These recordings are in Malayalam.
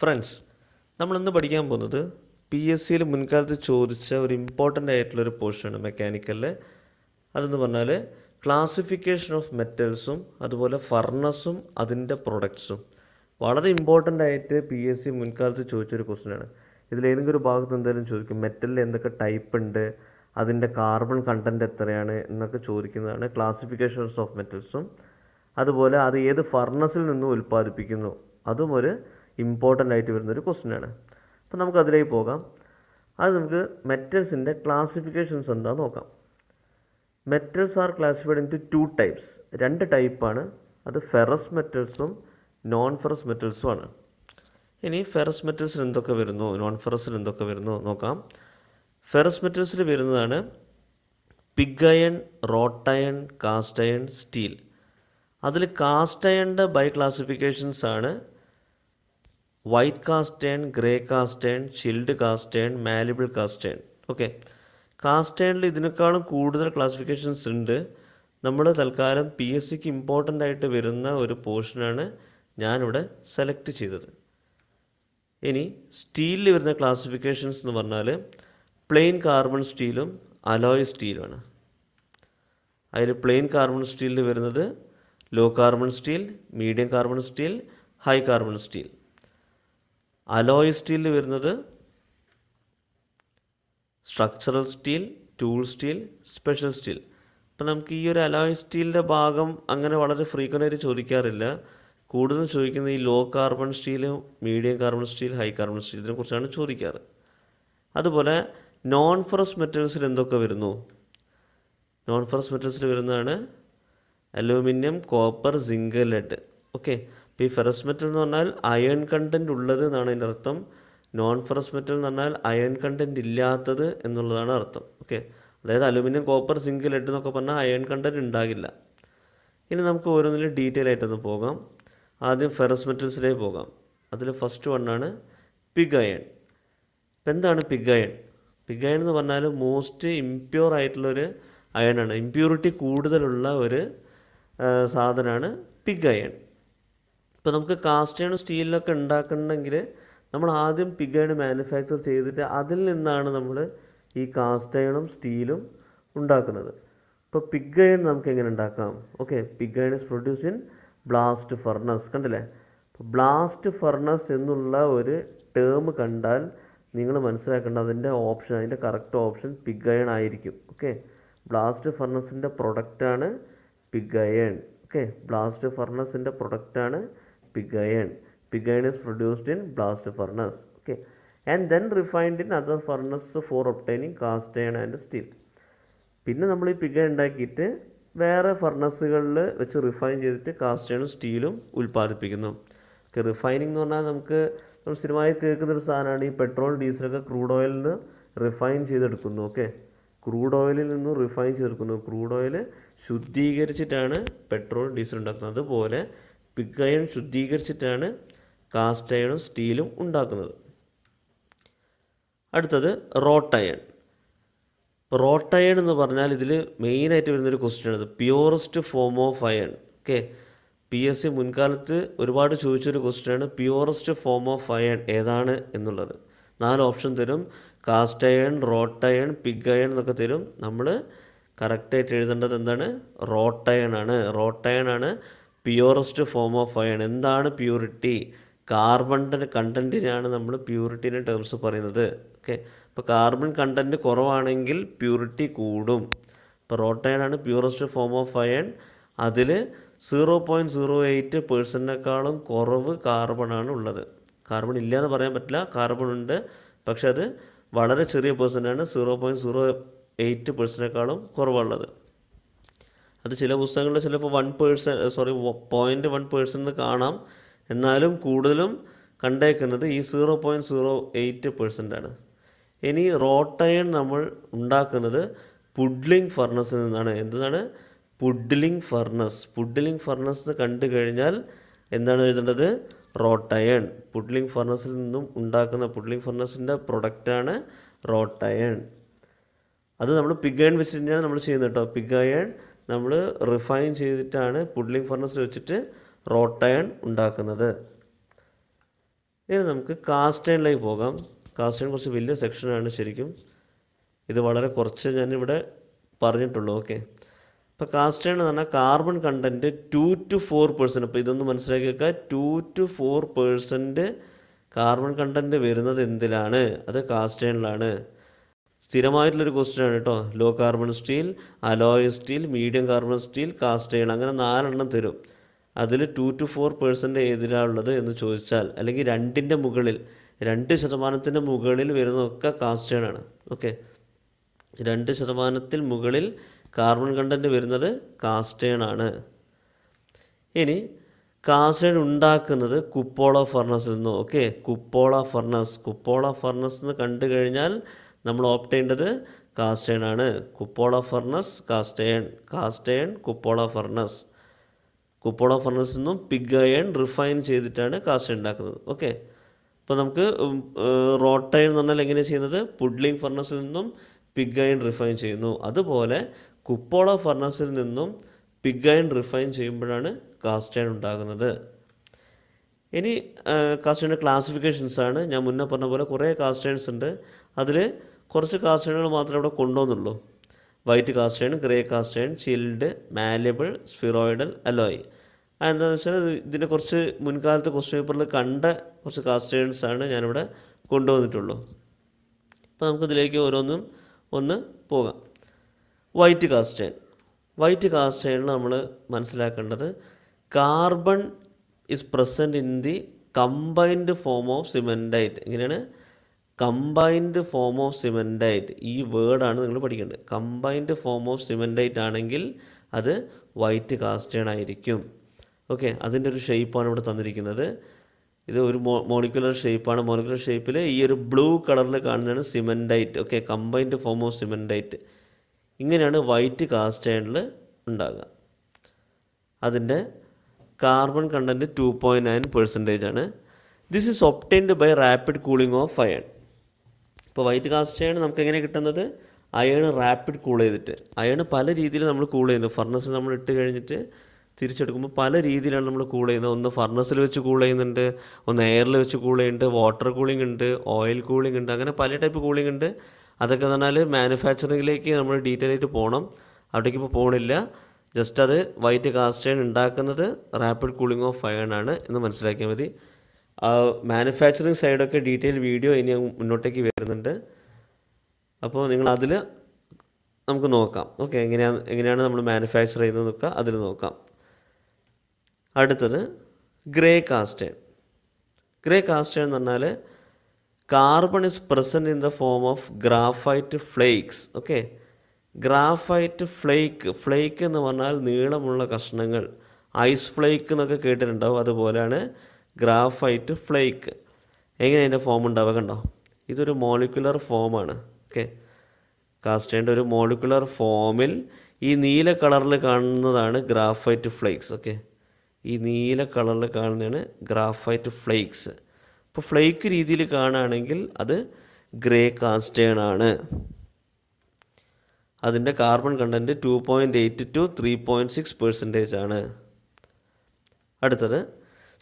ഫ്രണ്ട്സ് നമ്മൾ ഇന്ന് പഠിക്കാൻ പോകുന്നത് പി എസ് സിയിൽ മുൻകാലത്ത് ചോദിച്ച ഒരു ഇമ്പോർട്ടൻ്റ് ആയിട്ടുള്ള ഒരു പോർഷനാണ് മെക്കാനിക്കലിൽ അതെന്ന് പറഞ്ഞാൽ ക്ലാസിഫിക്കേഷൻ ഓഫ് മെറ്റൽസും അതുപോലെ ഫർണസും അതിൻ്റെ പ്രൊഡക്ട്സും വളരെ ഇമ്പോർട്ടൻ്റ് ആയിട്ട് പി എസ് സി മുൻകാലത്ത് ചോദിച്ചൊരു ക്വസ്റ്റ്യനാണ് ഇതിലേതെങ്കിലും ഒരു ഭാഗത്ത് എന്തായാലും ചോദിക്കും മെറ്റലിൽ എന്തൊക്കെ ടൈപ്പ് ഉണ്ട് അതിൻ്റെ കാർബൺ കണ്ടൻറ്റ് എത്രയാണ് എന്നൊക്കെ ചോദിക്കുന്നതാണ് ക്ലാസിഫിക്കേഷൻസ് ഓഫ് മെറ്റൽസും അതുപോലെ അത് ഏത് ഫർണസിൽ നിന്നും ഉൽപ്പാദിപ്പിക്കുന്നു അതും ഒരു ഇമ്പോർട്ടൻ്റ് ആയിട്ട് വരുന്നൊരു ആണ് അപ്പോൾ നമുക്ക് അതിലേക്ക് പോകാം അത് നമുക്ക് മെറ്റൽസിൻ്റെ ക്ലാസിഫിക്കേഷൻസ് എന്താണെന്ന് നോക്കാം metals are classified into two types രണ്ട് ടൈപ്പാണ് അത് ഫെറസ് മെറ്റൽസും നോൺ ഫെറസ് മെറ്റൽസും ആണ് ഇനി ഫെറസ് മെറ്റൽസിൽ എന്തൊക്കെ വരുന്നു നോൺ ഫെറസിൽ എന്തൊക്കെ വരുന്നു നോക്കാം ഫെറസ് മെറ്റൽസിൽ വരുന്നതാണ് pig iron wrought iron cast iron steel അതിൽ കാസ്റ്റ് അയണിൻ്റെ ബൈ ക്ലാസിഫിക്കേഷൻസ് ആണ് white cast iron grey cast iron chilled cast iron malleable cast iron okay കാസ്റ്റേണിൽ ഇതിനേക്കാളും കൂടുതൽ ക്ലാസിഫിക്കേഷൻസ് ഉണ്ട് നമ്മൾ തൽക്കാലം പി എസ് സിക്ക് ഇമ്പോർട്ടൻ്റ് ആയിട്ട് വരുന്ന ഒരു പോർഷനാണ് ഞാനിവിടെ സെലക്ട് ചെയ്തത് ഇനി സ്റ്റീലിൽ വരുന്ന ക്ലാസിഫിക്കേഷൻസ് എന്ന് പറഞ്ഞാൽ പ്ലെയിൻ കാർബൺ സ്റ്റീലും അലോയ് സ്റ്റീലുമാണ് അതിൽ പ്ലെയിൻ കാർബൺ സ്റ്റീലിൽ വരുന്നത് low carbon steel medium carbon steel high carbon steel alloy steel വരുന്നത് structural steel tool steel special steel അപ്പം നമുക്ക് ഈ ഒരു അലോയ് സ്റ്റീലിൻ്റെ ഭാഗം അങ്ങനെ വളരെ ഫ്രീക്വൻ്റായിട്ട് ചോദിക്കാറില്ല കൂടുതൽ ചോദിക്കുന്നത് ഈ ലോ കാർബൺ സ്റ്റീലും medium carbon steel high carbon സ്റ്റീലിനെ കുറിച്ചാണ് ചോദിക്കാറ് അതുപോലെ നോൺ ഫറസ് മെറ്റൽസിൽ എന്തൊക്കെ വരുന്നു നോൺ ഫറസ് മെറ്റൽസിൽ വരുന്നതാണ് aluminium copper zinc lead okay ഇപ്പോൾ ഈ ഫെറസ് മെറ്റൽ എന്ന് പറഞ്ഞാൽ അയൺ കണ്ടൻറ്റ് ഉള്ളത് എന്നാണ് അതിൻ്റെ അർത്ഥം നോൺ ഫെറസ് മെറ്റൽ എന്ന് പറഞ്ഞാൽ അയൺ കണ്ടൻറ്റ് ഇല്ലാത്തത് എന്നുള്ളതാണ് അർത്ഥം ഓക്കെ അതായത് അലുമിനിയം കോപ്പർ സിങ്ക് ലെഡ് എന്നൊക്കെ പറഞ്ഞാൽ അയൺ കണ്ടൻറ്റ് ഉണ്ടാകില്ല ഇനി നമുക്ക് ഓരോന്നിലും ഡീറ്റെയിൽ ആയിട്ടൊന്ന് പോകാം ആദ്യം ഫെറസ് മെറ്റൽസിലേക്ക് പോകാം അതിൽ ഫസ്റ്റ് വണ്ണാണ് പിഗ് അയൺ ഇപ്പം എന്താണ് പിഗ് അയൺ പിഗ് അയൺ എന്ന് പറഞ്ഞാൽ മോസ്റ്റ് ഇംപ്യൂർ ആയിട്ടുള്ളൊരു അയണാണ് ഇമ്പ്യൂരിറ്റി കൂടുതലുള്ള ഒരു സാധനമാണ് പിഗ് അയൺ ഇപ്പോൾ നമുക്ക് കാസ്റ്റ് അയൺ സ്റ്റീലിലൊക്കെ ഉണ്ടാക്കണമെങ്കിൽ നമ്മൾ ആദ്യം പിഗ് അയൺ മാനുഫാക്ചർ ചെയ്തിട്ട് അതിൽ നിന്നാണ് നമ്മൾ ഈ കാസ്റ്റ് അയണും സ്റ്റീലും ഉണ്ടാക്കുന്നത് ഇപ്പോൾ പിഗ് അയൺ നമുക്ക് എങ്ങനെ ഉണ്ടാക്കാം okay pig iron is produce in blast furnace കണ്ടില്ലേ ബ്ലാസ്റ്റ് ഫർണസ് എന്നുള്ള ഒരു ടേം കണ്ടാൽ നിങ്ങൾ മനസ്സിലാക്കേണ്ട അതിൻ്റെ ഓപ്ഷൻ അതിൻ്റെ കറക്റ്റ് ഓപ്ഷൻ പിഗ് അയൺ ആയിരിക്കും ഓക്കെ ബ്ലാസ്റ്റ് ഫർണസിൻ്റെ പ്രൊഡക്റ്റാണ് പിഗ് അയൺ ഓക്കെ ബ്ലാസ്റ്റ് ഫർണസിൻ്റെ പ്രൊഡക്റ്റാണ് pig iron pig iron is produced in blast furnace okay and then refined in other furnace for obtaining cast iron and steel പിന്നെ നമ്മൾ ഈ പിഗ് അയൺ ഉണ്ടാക്കിയിട്ട് വേറെ ഫർണസുകളിൽ വെച്ച് റിഫൈൻ ചെയ്തിട്ട് കാസ്റ്റ് അയണും സ്റ്റീലും ഉൽപ്പാദിപ്പിക്കുന്നു ഓക്കെ റിഫൈനിങ് എന്ന് പറഞ്ഞാൽ നമുക്ക് നമ്മൾ സ്ഥിരമായി കേൾക്കുന്നൊരു സാധനമാണ് ഈ പെട്രോൾ ഡീസലൊക്കെ ക്രൂഡ് ഓയിലിൽ നിന്ന് റിഫൈൻ ചെയ്തെടുക്കുന്നു ഓക്കെ ക്രൂഡ് ഓയിലിൽ നിന്ന് റിഫൈൻ ചെയ്തെടുക്കുന്നു ക്രൂഡ് ഓയിൽ ശുദ്ധീകരിച്ചിട്ടാണ് പെട്രോൾ ഡീസൽ ഉണ്ടാക്കുന്നത് അതുപോലെ പിഗ് അയൺ ശുദ്ധീകരിച്ചിട്ടാണ് കാസ്റ്റ് അയണും സ്റ്റീലും ഉണ്ടാക്കുന്നത് അടുത്തത് റോട്ട് അയൺ റോട്ട് അയൺ എന്ന് പറഞ്ഞാൽ ഇതിൽ മെയിനായിട്ട് വരുന്നൊരു ആണ് purest form of iron okay P S C മുൻകാലത്ത് ഒരുപാട് ചോദിച്ചൊരു ക്വസ്റ്റ്യനാണ് പ്യുവറസ്റ്റ് ഫോം ഓഫ് അയൺ ഏതാണ് എന്നുള്ളത് നാല് ഓപ്ഷൻ തരും cast iron wrought iron pig iron എന്നൊക്കെ തരും നമ്മൾ കറക്റ്റായിട്ട് എഴുതേണ്ടത് എന്താണ് റോട്ട് അയൺ ആണ് wrought purest form of iron എന്താണ് പ്യൂരിറ്റി കാർബൺ കണ്ടൻറ്റിനെയാണ് നമ്മൾ പ്യൂരിറ്റിൻ്റെ ടേംസ് പറയുന്നത് ഓക്കെ അപ്പോൾ കാർബൺ കണ്ടൻറ്റ് കുറവാണെങ്കിൽ പ്യൂരിറ്റി കൂടും ഇപ്പോൾ റോട്ടയണാണ് പ്യൂറസ്റ്റ് ഫോം ഓഫ് അയൺ അതിൽ സീറോ പോയിൻറ്റ് സീറോ എയ്റ്റ് പേഴ്സൻറ്റിനേക്കാളും കുറവ് കാർബണാണ് ഉള്ളത് കാർബൺ ഇല്ല എന്ന് പറയാൻ പറ്റില്ല കാർബൺ ഉണ്ട് പക്ഷെ അത് വളരെ ചെറിയ പേഴ്സൻ്റാണ് സീറോ പോയിൻറ്റ് സീറോ എയ്റ്റ് പേഴ്സൻറ്റിനേക്കാളും കുറവുള്ളത് അത് ചില പുസ്തകങ്ങളിൽ ചിലപ്പോൾ one percent sorry point one percent എന്ന് കാണാം എന്നാലും കൂടുതലും കണ്ടേക്കുന്നത് ഈ zero point zero eight percent ആണ് ഇനി റോട്ടയൺ നമ്മൾ ഉണ്ടാക്കുന്നത് പുഡ്ലിംഗ് ഫർണസിൽ നിന്നാണ് എന്താണ് പുഡ്ലിംഗ് ഫർണസ് പുഡ്ലിംഗ് ഫർണസ് കണ്ടു കഴിഞ്ഞാൽ എന്താണ് എഴുതേണ്ടത് റോട്ടയൺ പുഡ്ലിംഗ് ഫർണസിൽ നിന്നും ഉണ്ടാക്കുന്ന പുഡ്ലിംഗ് ഫർണസിൻ്റെ പ്രൊഡക്റ്റാണ് റോട്ടയൺ അത് നമ്മൾ പിഗ് അയൺ വെച്ച് തന്നെയാണ് നമ്മൾ ചെയ്യുന്നത് കേട്ടോ പിഗ് അയൺ നമ്മൾ റിഫൈൻ ചെയ്തിട്ടാണ് പുഡ്ലിംഗ് ഫർണസിൽ വെച്ചിട്ട് റോട്ടയൺ ഉണ്ടാക്കുന്നത് ഇനി നമുക്ക് കാസ്റ്റ് അയണിലേക്ക് പോകാം കാസ്റ്റ് അയൺ കുറച്ച് വലിയ സെക്ഷനാണ് ശരിക്കും ഇത് വളരെ കുറച്ച് ഞാനിവിടെ പറഞ്ഞിട്ടുള്ളൂ ഓക്കെ അപ്പോൾ കാസ്റ്റ് അയൺ എന്ന് പറഞ്ഞാൽ carbon content two to four percent അപ്പോൾ ഇതൊന്ന് മനസ്സിലാക്കി വെക്കുക two to four percent carbon content വരുന്നത് എന്തിലാണ് അത് കാസ്റ്റ് അയണിലാണ് സ്ഥിരമായിട്ടുള്ളൊരു ക്വസ്റ്റ്യൻ ആണ് കേട്ടോ low carbon steel alloy steel medium carbon steel cast ചെയ്യണം അങ്ങനെ നാലെണ്ണം തരും അതിൽ ടു ടു ഫോർ പേഴ്സൻ്റ് ഉള്ളത് എന്ന് ചോദിച്ചാൽ അല്ലെങ്കിൽ രണ്ടിൻ്റെ മുകളിൽ രണ്ട് ശതമാനത്തിൻ്റെ മുകളിൽ വരുന്നതൊക്കെ കാസ്റ്റ് ചെയ്യണാണ് ആണ് ഓക്കെ രണ്ട് ശതമാനത്തിൽ മുകളിൽ കാർബൺ കണ്ടൻറ്റ് വരുന്നത് കാസ്റ്റേൺ ആണ് ഇനി കാസ്റ്റേൺ ഉണ്ടാക്കുന്നത് കുപ്പോള ഫർണസിൽ നിന്നോ okay cupola furnace cupola furnace എന്ന് കണ്ടു കഴിഞ്ഞാൽ നമ്മൾ ഓപ്റ്റ് ചെയ്യേണ്ടത് കാസ്റ്റേൺ ആണ് cupola furnace cast iron cast iron cupola furnace cupola furnace നിന്നും പിഗ് അയൺ റിഫൈൻ ചെയ്തിട്ടാണ് കാസ്റ്റേൺ ഉണ്ടാക്കുന്നത് ഓക്കെ അപ്പോൾ നമുക്ക് റോട്ടയൺ എന്ന് പറഞ്ഞാൽ എങ്ങനെയാണ് ചെയ്യുന്നത് പുഡ്ലിംഗ് ഫർണസിൽ നിന്നും പിഗ് അയൺ റിഫൈൻ ചെയ്യുന്നു അതുപോലെ കുപ്പോള ഫർണസിൽ നിന്നും പിഗ് അയൺ റിഫൈൻ ചെയ്യുമ്പോഴാണ് കാസ്റ്റേൺ ഉണ്ടാകുന്നത് ഇനി കാസ്റ്റേണിൻ്റെ ക്ലാസിഫിക്കേഷൻസ് ക്ലാസിഫിക്കേഷൻസാണ് ഞാൻ മുന്നേ പറഞ്ഞ പോലെ കുറേ കാസ്റ്റേൺസ് ഉണ്ട് അതിൽ കുറച്ച് കാസ്റ്റേണുകൾ മാത്രമേ ഇവിടെ കൊണ്ടുവന്നുള്ളൂ white cast iron grey cast iron chilled malleable spheroidal alloy അതെന്താണെന്ന് വെച്ചാൽ ഇതിൻ്റെ കുറച്ച് മുൻകാലത്ത് ക്വസ്റ്റ്യൻ പേപ്പറിൽ കണ്ട കുറച്ച് കാസ്റ്റേൺസ് ആണ് ഞാനിവിടെ കൊണ്ടുവന്നിട്ടുള്ളൂ അപ്പോൾ നമുക്കിതിലേക്ക് ഓരോന്നും ഒന്ന് പോകാം വൈറ്റ് കാസ്റ്റേൺ വൈറ്റ് കാസ്റ്റേണിൽ നമ്മൾ മനസ്സിലാക്കേണ്ടത് carbon is present in the combined form of cementite ഇങ്ങനെയാണ് കമ്പൈൻഡ് ഫോം ഓഫ് സിമെൻറ്റൈറ്റ് ഈ വേർഡാണ് നിങ്ങൾ പഠിക്കേണ്ടത് കമ്പൈൻഡ് ഫോം ഓഫ് സിമെൻറ്റൈറ്റ് ആണെങ്കിൽ അത് വൈറ്റ് കാസ്റ്റേൺ ആയിരിക്കും ഓക്കെ അതിൻ്റെ ഒരു ഷേപ്പാണ് ഇവിടെ തന്നിരിക്കുന്നത് ഇത് ഒരു മോ മോളിക്കുലർ ഷേപ്പാണ് മോളിക്കുലർ ഷേപ്പിൽ ഈ ഒരു ബ്ലൂ കളറിൽ കാണുന്നതാണ് cementite okay combined form of cementite ഇങ്ങനെയാണ് വൈറ്റ് കാസ്റ്റേണിൽ ഉണ്ടാകുക അതിൻ്റെ carbon content two point nine percentage ആണ് this is obtained by rapid cooling of iron ഇപ്പോൾ വൈറ്റ് കാസ്റ്റ് അയൺ നമുക്ക് എങ്ങനെ കിട്ടുന്നത് അയൺ റാപ്പിഡ് കൂൾ ചെയ്തിട്ട് അയൺ പല രീതിയിൽ നമ്മൾ കൂൾ ചെയ്യുന്നു ഫർണസിൽ നമ്മൾ ഇട്ട് കഴിഞ്ഞിട്ട് തിരിച്ചെടുക്കുമ്പോൾ പല രീതിയിലാണ് നമ്മൾ കൂൾ ചെയ്യുന്നത് ഒന്ന് ഫർണസിൽ വെച്ച് കൂൾ ചെയ്യുന്നുണ്ട് ഒന്ന് എയറിൽ വെച്ച് കൂൾ ചെയ്യുന്നുണ്ട് വാട്ടർ കൂളിംഗ് ഉണ്ട് ഓയിൽ കൂളിംഗ് ഉണ്ട് അങ്ങനെ പല ടൈപ്പ് കൂളിംഗ് ഉണ്ട് അതൊക്കെ പറഞ്ഞാൽ മാനുഫാക്ചറിങ്ങിലേക്ക് നമ്മൾ ഡീറ്റെയിൽ ആയിട്ട് പോകണം അവിടേക്ക് ഇപ്പോൾ പോകണില്ല ജസ്റ്റ് അത് വൈറ്റ് കാസ്റ്റേൺ ഉണ്ടാക്കുന്നത് റാപ്പിഡ് കൂളിംഗ് ഓഫ് അയൺ ആണ് എന്ന് മനസ്സിലാക്കിയാൽ മതി മാനുഫാക്ചറിങ് സൈഡൊക്കെ ഡീറ്റെയിൽ വീഡിയോ ഇനി മുന്നോട്ടേക്ക് വരുന്നുണ്ട് അപ്പോൾ നിങ്ങൾ അതിൽ നമുക്ക് നോക്കാം ഓക്കെ എങ്ങനെയാണ് എങ്ങനെയാണ് നമ്മൾ മാനുഫാക്ചർ ചെയ്യുന്നത് നോക്കുക അതിൽ നോക്കാം അടുത്തത് ഗ്രേ കാസ്റ്റേൺ ഗ്രേ കാസ്റ്റേൺ എന്ന് പറഞ്ഞാൽ carbon is present in the form of graphite flakes okay graphite flake flake എന്ന് പറഞ്ഞാൽ നീളമുള്ള കഷ്ണങ്ങൾ ഐസ് ഫ്ലേക്ക് എന്നൊക്കെ കേട്ടിട്ടുണ്ടാവും അതുപോലെയാണ് ഗ്രാഫൈറ്റ് ഫ്ലേക്ക് എങ്ങനെ അതിൻ്റെ ഫോം ഉണ്ടാവുക കണ്ടോ ഇതൊരു മോളിക്കുലർ ഫോമാണ് ഓക്കെ കാസ്റ്റേൻ്റെ ഒരു മോളിക്കുലർ ഫോമിൽ ഈ നീല കളറിൽ കാണുന്നതാണ് ഗ്രാഫൈറ്റ് ഫ്ലേക്സ് ഓക്കെ ഈ നീല കളറിൽ കാണുന്നതാണ് ഗ്രാഫൈറ്റ് ഫ്ലേക്സ് അപ്പോൾ ഫ്ലേക്ക് രീതിയിൽ കാണുകയാണെങ്കിൽ അത് ഗ്രേ കാസ്റ്റേൺ ആണ് അതിൻ്റെ carbon content two point eight to three point six percentage ആണ് അടുത്തത്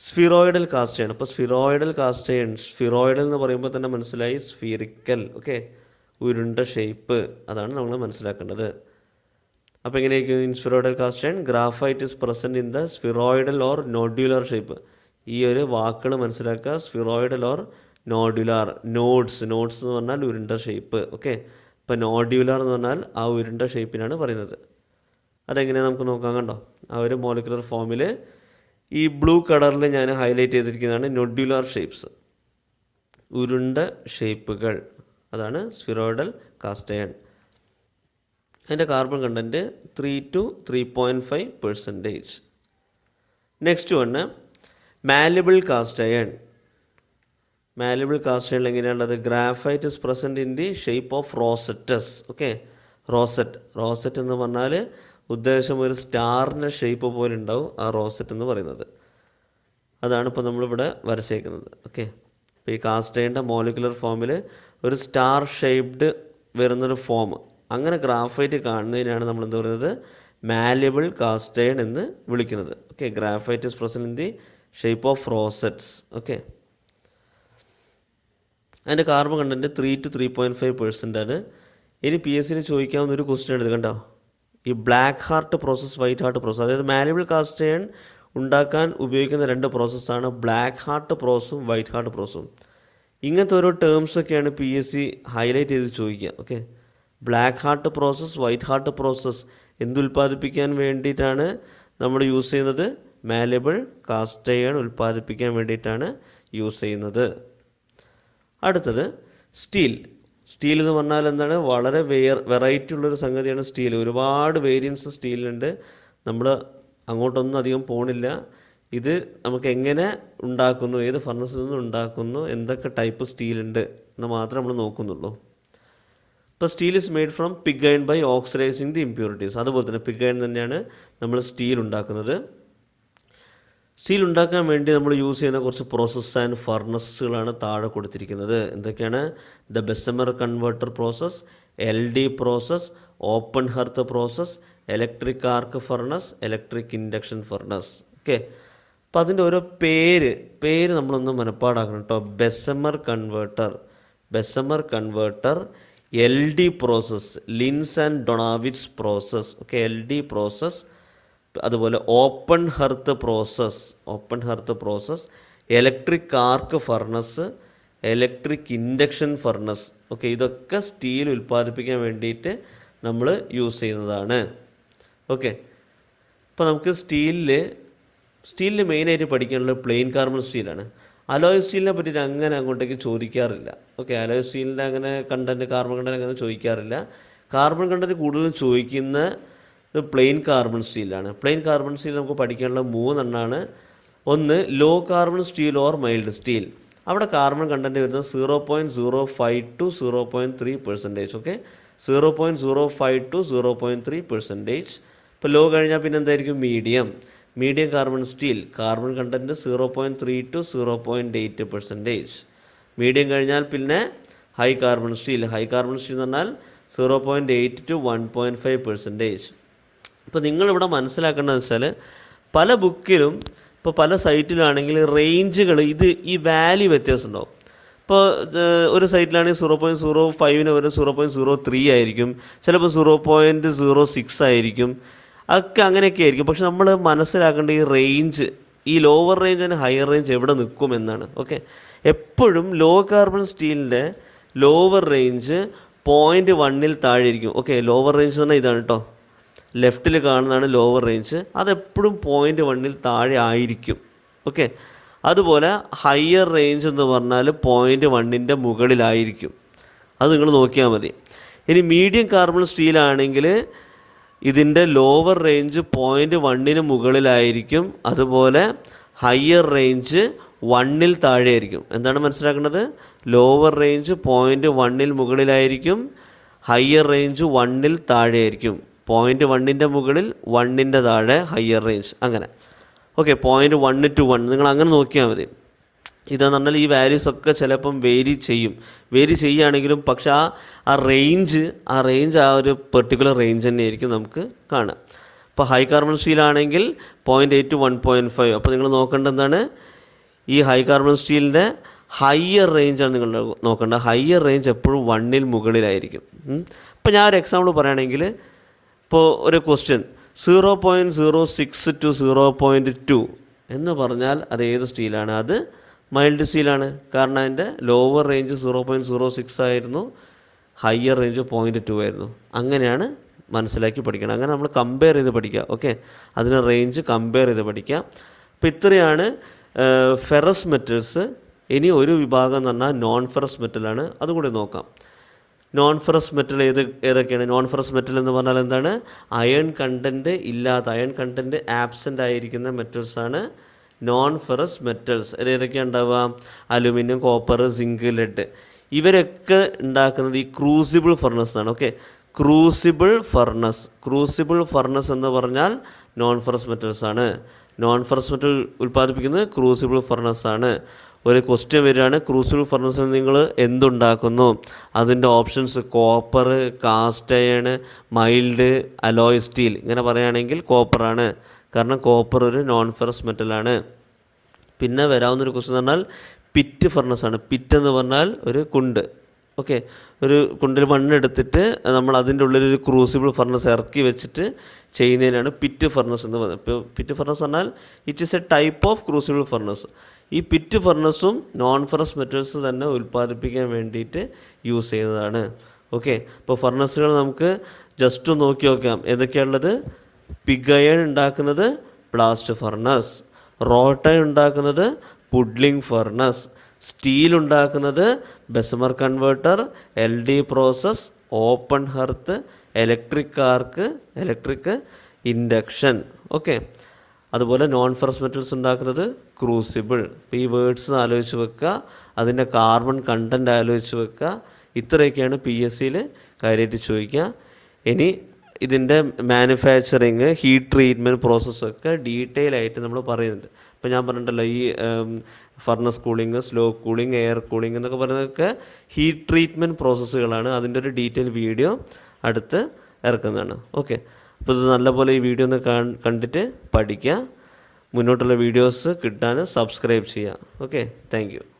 സ്ഫിറോയിഡൽ കാസ്റ്റേൺ അപ്പോൾ സ്ഫിറോയിഡൽ കാസ്റ്റേൺ സ്ഫിറോയിഡൽ എന്ന് പറയുമ്പോൾ തന്നെ മനസ്സിലായി സ്ഫീറിക്കൽ ഓക്കെ ഉരുണ്ട ഷേപ്പ് അതാണ് നമ്മൾ മനസ്സിലാക്കേണ്ടത് അപ്പോൾ എങ്ങനെയായിരിക്കും in spheroidal cast iron graphite is present in the spheroidal or nodular shape ഈ ഒരു വാക്കുകൾ മനസ്സിലാക്കുക spheroidal or nodular nodes nodes എന്ന് പറഞ്ഞാൽ ഉരുണ്ട ഷേപ്പ് ഓക്കെ അപ്പോൾ നോഡ്യുലാർ എന്ന് പറഞ്ഞാൽ ആ ഉരുണ്ട ഷേപ്പിനാണ് പറയുന്നത് അതെങ്ങനെയാണ് നമുക്ക് നോക്കാം കണ്ടോ ആ ഒരു മോളിക്കുലർ ഫോമിൽ ഈ ബ്ലൂ കളറിൽ ഞാൻ ഹൈലൈറ്റ് ചെയ്തിരിക്കുന്നതാണ് നൊഡ്യുലാർ ഷേപ്സ് ഉരുണ്ട ഷേപ്പുകൾ അതാണ് സ്ഫിറോയിഡൽ കാസ്റ്റയൺ അതിൻ്റെ carbon content three to three point five percentage next one malleable cast iron malleable cast iron എങ്ങനെയാണുള്ളത് graphite is present in the shape of rosettes okay rosette rosette എന്ന് പറഞ്ഞാൽ ഉദ്ദേശം ഒരു സ്റ്റാറിൻ്റെ ഷേപ്പ് പോലെ ഉണ്ടാവും ആ റോസറ്റ് എന്ന് പറയുന്നത് അതാണ് ഇപ്പോൾ നമ്മളിവിടെ വരച്ചേക്കുന്നത് ഓക്കെ ഇപ്പോൾ ഈ കാസ്റ്റൈൻ്റെ മോളിക്കുലർ ഫോമിൽ ഒരു സ്റ്റാർ ഷേപ്ഡ് വരുന്നൊരു ഫോം അങ്ങനെ ഗ്രാഫൈറ്റ് കാണുന്നതിനാണ് നമ്മൾ എന്താ പറയുന്നത് മാലിയബിൾ കാസ്റ്റൈൻ എന്ന് വിളിക്കുന്നത് okay graphite is present in the shape of rosettes okay അതിൻ്റെ carbon content three to three point five percent ആണ് ഇനി പി എസ് സിന് ചോദിക്കാവുന്ന ഒരു ക്വസ്റ്റ്യൻ എടുത്ത് കണ്ടോ ഈ black heart process white heart process അതായത് മാനുവൽ കാസ്റ്റ് അയൺ ഉണ്ടാക്കാൻ ഉപയോഗിക്കുന്ന രണ്ട് പ്രോസസ്സാണ് ബ്ലാക്ക് ഹാർട്ട് പ്രോസസ്സും വൈറ്റ് ഹാർട്ട് പ്രോസസ്സും ഇങ്ങനത്തെ ഓരോ ടേംസ് ഒക്കെയാണ് പി എസ് സി ഹൈലൈറ്റ് ചെയ്ത് ചോദിക്കുക okay black heart process white heart process എന്തുൽപ്പാദിപ്പിക്കാൻ വേണ്ടിയിട്ടാണ് നമ്മൾ യൂസ് ചെയ്യുന്നത് മാലബിൾ കാസ്റ്റ് അയൺ ഉൽപ്പാദിപ്പിക്കാൻ വേണ്ടിയിട്ടാണ് യൂസ് ചെയ്യുന്നത് അടുത്തത് സ്റ്റീൽ സ്റ്റീൽ എന്ന് പറഞ്ഞാൽ എന്താണ് വളരെ വെയർ വെറൈറ്റി ഉള്ളൊരു സംഗതിയാണ് സ്റ്റീൽ ഒരുപാട് വേരിയൻസ് സ്റ്റീലുണ്ട് നമ്മൾ അങ്ങോട്ടൊന്നും അധികം പോണില്ല ഇത് നമുക്ക് എങ്ങനെ ഉണ്ടാക്കുന്നു ഏത് ഫർണസിൽ നിന്ന് ഉണ്ടാക്കുന്നു എന്തൊക്കെ ടൈപ്പ് സ്റ്റീലുണ്ട് എന്ന് മാത്രമേ നമ്മൾ നോക്കുന്നുള്ളൂ ഇപ്പോൾ steel is made from pig iron by oxidising the impurities അതുപോലെ തന്നെ പിഗ് അയൺ തന്നെയാണ് നമ്മൾ സ്റ്റീൽ ഉണ്ടാക്കുന്നത് സ്റ്റീൽ ഉണ്ടാക്കാൻ വേണ്ടി നമ്മൾ യൂസ് ചെയ്യുന്ന കുറച്ച് പ്രോസസ്സ് ആൻഡ് ഫർണസുകളാണ് താഴെ കൊടുത്തിരിക്കുന്നത് എന്തൊക്കെയാണ് the Bessemer converter process L D process open hearth process electric arc furnace electric induction furnace okay അപ്പം അതിൻ്റെ ഓരോ പേര് പേര് നമ്മളൊന്ന് മനപ്പാടാക്കണം കേട്ടോ Bessemer converter Bessemer converter L D process Linz and Donawitz process okay L D process അതുപോലെ open hearth process open hearth process electric arc furnace electric induction furnace okay ഇതൊക്കെ സ്റ്റീൽ ഉൽപ്പാദിപ്പിക്കാൻ വേണ്ടിയിട്ട് നമ്മൾ യൂസ് ചെയ്യുന്നതാണ് ഓക്കെ അപ്പോൾ നമുക്ക് സ്റ്റീലിൽ സ്റ്റീലിന് മെയിനായിട്ട് പഠിക്കാനുള്ളത് പ്ലെയിൻ കാർബൺ സ്റ്റീലാണ് അലോയ് സ്റ്റീലിനെ പറ്റിയിട്ട് അങ്ങനെ അങ്ങോട്ടേക്ക് ചോദിക്കാറില്ല ഓക്കെ അലോയ് സ്റ്റീലിൻ്റെ അങ്ങനെ കണ്ടൻറ്റ് കാർബൺ കണ്ടൻറ്റ് അങ്ങനെ ചോദിക്കാറില്ല കാർബൺ കണ്ടൻറ്റ് കൂടുതലും ചോദിക്കുന്ന ഇത് പ്ലെയിൻ കാർബൺ സ്റ്റീലാണ് പ്ലെയിൻ കാർബൺ സ്റ്റീൽ നമുക്ക് പഠിക്കാനുള്ള മൂന്നെണ്ണമാണ് ഒന്ന് low carbon steel or mild steel അവിടെ കാർബൺ കണ്ടൻറ്റ് വരുന്നത് zero point zero five to zero point three percentage okay zero point zero five to zero point three percentage ഇപ്പോൾ ലോ കഴിഞ്ഞാൽ പിന്നെ എന്തായിരിക്കും medium medium carbon steel carbon content zero point three to zero point eight percentage medium കഴിഞ്ഞാൽ പിന്നെ high carbon steel high carbon steel എന്ന് പറഞ്ഞാൽ zero point eight to one point five percentage ഇപ്പോൾ നിങ്ങളിവിടെ മനസ്സിലാക്കേണ്ടത് വെച്ചാൽ പല ബുക്കിലും ഇപ്പോൾ പല സൈറ്റിലാണെങ്കിൽ റേഞ്ചുകൾ ഇത് ഈ വാല്യൂ വ്യത്യാസം ഉണ്ടാവും ഇപ്പോൾ ഒരു സൈറ്റിലാണെങ്കിൽ സീറോ പോയിൻറ്റ് സീറോ ഫൈവിന് വരെ സീറോ പോയിൻറ്റ് സീറോ ത്രീ ആയിരിക്കും ചിലപ്പോൾ സീറോ പോയിൻറ്റ് സീറോ സിക്സ് ആയിരിക്കും അതൊക്കെ അങ്ങനെയൊക്കെ ആയിരിക്കും പക്ഷെ നമ്മൾ മനസ്സിലാക്കേണ്ട ഈ റേഞ്ച് ഈ lower range and higher range എവിടെ നിൽക്കും എന്നാണ് ഓക്കെ എപ്പോഴും ലോ കാർബൺ സ്റ്റീലിൻ്റെ ലോവർ റേഞ്ച് പോയിൻറ്റ് വണ്ണിൽ താഴെ ഇരിക്കും ഓക്കെ ലോവർ റേഞ്ച് തന്നെ ഇതാണ് കേട്ടോ ലെഫ്റ്റിൽ കാണുന്നതാണ് ലോവർ റേഞ്ച് അതെപ്പോഴും പോയിൻ്റ് വണ്ണിൽ താഴെ ആയിരിക്കും ഓക്കെ അതുപോലെ ഹയർ റേഞ്ച് എന്ന് പറഞ്ഞാൽ പോയിൻ്റ് വണ്ണിൻ്റെ മുകളിലായിരിക്കും അത് നിങ്ങൾ നോക്കിയാൽ മതി ഇനി മീഡിയം കാർബൺ സ്റ്റീലാണെങ്കിൽ ഇതിൻ്റെ ലോവർ റേഞ്ച് പോയിൻ്റ് വണ്ണിന് മുകളിലായിരിക്കും അതുപോലെ ഹയർ റേഞ്ച് വണ്ണിൽ താഴെയായിരിക്കും എന്താണ് മനസ്സിലാക്കേണ്ടത് ലോവർ റേഞ്ച് പോയിൻ്റ് വണ്ണിൽ മുകളിലായിരിക്കും ഹയർ റേഞ്ച് വണ്ണിൽ താഴെയായിരിക്കും പോയിൻറ്റ് വണ്ണിൻ്റെ മുകളിൽ വണ്ണിൻ്റെ താഴെ ഹയർ റേഞ്ച് അങ്ങനെ okay point one to one നിങ്ങൾ അങ്ങനെ നോക്കിയാൽ മതി ഇതെന്ന് പറഞ്ഞാൽ ഈ വാല്യൂസ് ഒക്കെ ചിലപ്പം വേരി ചെയ്യും വേരി ചെയ്യുകയാണെങ്കിലും പക്ഷെ ആ ആ റേഞ്ച് ആ റേഞ്ച് ആ ഒരു പെർട്ടിക്കുലർ റേഞ്ച് തന്നെയായിരിക്കും നമുക്ക് കാണാം ഇപ്പോൾ ഹൈ കാർബൺ സ്റ്റീലാണെങ്കിൽ point eight to one point five അപ്പോൾ നിങ്ങൾ നോക്കേണ്ടത് എന്താണ് ഈ ഹൈ കാർബൺ സ്റ്റീലിൻ്റെ ഹയ്യർ റേഞ്ചാണ് നിങ്ങൾ നോക്കേണ്ടത് ഹയ്യർ റേഞ്ച് എപ്പോഴും വണ്ണിൽ മുകളിലായിരിക്കും അപ്പോൾ ഞാൻ ഒരു എക്സാമ്പിൾ പറയുകയാണെങ്കിൽ ഇപ്പോൾ ഒരു question zero point zero six to zero point two എന്ന് പറഞ്ഞാൽ അത് ഏത് സ്റ്റീലാണ് അത് മൈൽഡ് സ്റ്റീലാണ് കാരണം അതിൻ്റെ lower range zero point zero six ആയിരുന്നു ഹയർ റേഞ്ച് പോയിൻറ്റ് ടു ആയിരുന്നു അങ്ങനെയാണ് മനസ്സിലാക്കി പഠിക്കണം അങ്ങനെ നമ്മൾ കമ്പയർ ചെയ്ത് പഠിക്കുക ഓക്കെ അതിന് റേഞ്ച് കമ്പയർ ചെയ്ത് പഠിക്കുക അപ്പോൾ ഇത്രയാണ് ഫെറസ് മെറ്റൽസ് ഇനി ഒരു വിഭാഗം എന്ന് പറഞ്ഞാൽ നോൺ ഫെറസ് മെറ്റലാണ് അതുകൂടി നോക്കാം നോൺ ഫെറസ് മെറ്റൽ ഏത് ഏതൊക്കെയാണ് നോൺ ഫെറസ് മെറ്റൽ എന്ന് പറഞ്ഞാൽ എന്താണ് അയൺ കണ്ടൻറ്റ് ഇല്ലാത്ത അയൺ കണ്ടൻറ്റ് ആബ്സെൻ്റ് ആയിരിക്കുന്ന മെറ്റൽസാണ് നോൺ ഫെറസ് മെറ്റൽസ് അത് ഏതൊക്കെയാണ് ഉണ്ടാവുക അലുമിനിയം കോപ്പർ സിങ്ക് ലെഡ് ഇവരൊക്കെ ഉണ്ടാക്കുന്നത് ഈ ക്രൂസിബിൾ ആണ് okay crucible furnace crucible furnace എന്ന് പറഞ്ഞാൽ നോൺ ഫെറസ് മെറ്റൽസ് ആണ് നോൺ ഫെറസ് മെറ്റൽ ഉൽപ്പാദിപ്പിക്കുന്നത് ക്രൂസിബിൾ ഫർണസ് ആണ് ഒരു ക്വസ്റ്റ്യൻ വരികയാണ് ക്രൂസിബിൾ ഫർണസിൽ നിങ്ങൾ എന്തുണ്ടാക്കുന്നു അതിൻ്റെ options copper cast iron mild alloy steel ഇങ്ങനെ പറയുകയാണെങ്കിൽ കോപ്പറാണ് കാരണം കോപ്പർ ഒരു നോൺ ഫെറസ് മെറ്റലാണ് പിന്നെ വരാവുന്നൊരു ക്വസ്റ്റ്യൻ എന്ന് പറഞ്ഞാൽ പിറ്റ് ഫർണസാണ് പിറ്റ് എന്ന് പറഞ്ഞാൽ ഒരു കുണ്ട് ഓക്കെ ഒരു കുണ്ടിൽ മണ്ണെടുത്തിട്ട് നമ്മൾ അതിൻ്റെ ഉള്ളിൽ ഒരു ക്രൂസിബിൾ ഫർണസ് ഇറക്കി വെച്ചിട്ട് ചെയ്യുന്നതിനാണ് പിറ്റ് ഫർണസ് എന്ന് പറയുന്നത് ഇപ്പോൾ പിറ്റ് ഫർണസ് പറഞ്ഞാൽ it is a type of crucible furnace ഈ പിറ്റ് ഫർണസും നോൺ ഫെറസ് മെറ്റൽസ് തന്നെ ഉൽപ്പാദിപ്പിക്കാൻ വേണ്ടിയിട്ട് യൂസ് ചെയ്യുന്നതാണ് ഓക്കെ അപ്പോൾ ഫർണസുകൾ നമുക്ക് ജസ്റ്റ് നോക്കി നോക്കാം ഏതൊക്കെയാണുള്ളത് പിഗ് അയൺ ഉണ്ടാക്കുന്നത് ബ്ലാസ്റ്റ് ഫർണസ് റോട്ട ഉണ്ടാക്കുന്നത് പുഡ്ലിംഗ് ഫർണസ് സ്റ്റീൽ ഉണ്ടാക്കുന്നത് Bessemer converter L D process open hearth electric കാർക്ക് ഇലക്ട്രിക് ഇൻഡക്ഷൻ ഓക്കെ അതുപോലെ നോൺ ഫെറസ് മെറ്റൽസ് ഉണ്ടാക്കുന്നത് ക്രൂസിബിൾ ഇപ്പോൾ ഈ വേർഡ്സ് ആലോചിച്ച് വെക്കുക അതിൻ്റെ കാർബൺ കണ്ടൻറ്റ് ആലോചിച്ച് വെക്കുക ഇത്രയൊക്കെയാണ് പി എസ് സിയിൽ കാര്യമായിട്ട് ചോദിക്കുക ഇനി ഇതിൻ്റെ മാനുഫാക്ചറിങ് ഹീറ്റ് ട്രീറ്റ്മെൻറ്റ് പ്രോസസ്സൊക്കെ ഡീറ്റെയിൽ ആയിട്ട് നമ്മൾ പറയുന്നുണ്ട് ഇപ്പോൾ ഞാൻ പറഞ്ഞിട്ടല്ലോ ഈ furnace cooling slow cooling air cooling എന്നൊക്കെ പറയുന്നതൊക്കെ ഹീറ്റ് ട്രീറ്റ്മെൻറ്റ് പ്രോസസ്സുകളാണ് അതിൻ്റെ ഒരു ഡീറ്റെയിൽ വീഡിയോ അടുത്ത് ഇറക്കുന്നതാണ് ഓക്കെ അപ്പോൾ ഇത് നല്ലപോലെ ഈ വീഡിയോ ഒന്ന് കണ്ടിട്ട് പഠിക്കുക മുന്നോട്ടുള്ള വീഡിയോസ് കിട്ടാൻ സബ്സ്ക്രൈബ് ചെയ്യുക ഓക്കെ താങ്ക്